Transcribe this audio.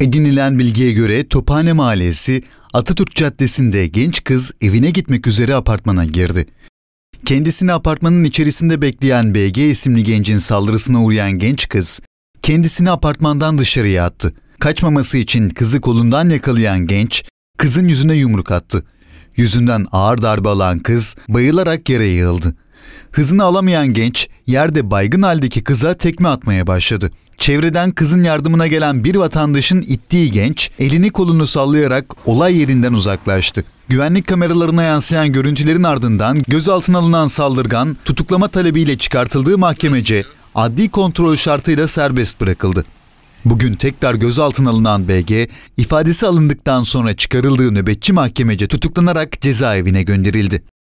Edinilen bilgiye göre Tophane Mahallesi Atatürk Caddesi'nde genç kız evine gitmek üzere apartmana girdi. Kendisini apartmanın içerisinde bekleyen BG isimli gencin saldırısına uğrayan genç kız kendisini apartmandan dışarıya attı. Kaçmaması için kızı kolundan yakalayan genç kızın yüzüne yumruk attı. Yüzünden ağır darbe alan kız bayılarak yere yığıldı. Hızını alamayan genç yerde baygın haldeki kıza tekme atmaya başladı. Çevreden kızın yardımına gelen bir vatandaşın ittiği genç elini kolunu sallayarak olay yerinden uzaklaştı. Güvenlik kameralarına yansıyan görüntülerin ardından gözaltına alınan saldırgan tutuklama talebiyle çıkartıldığı mahkemece adli kontrol şartıyla serbest bırakıldı. Bugün tekrar gözaltına alınan BG, ifadesi alındıktan sonra çıkarıldığı nöbetçi mahkemece tutuklanarak cezaevine gönderildi.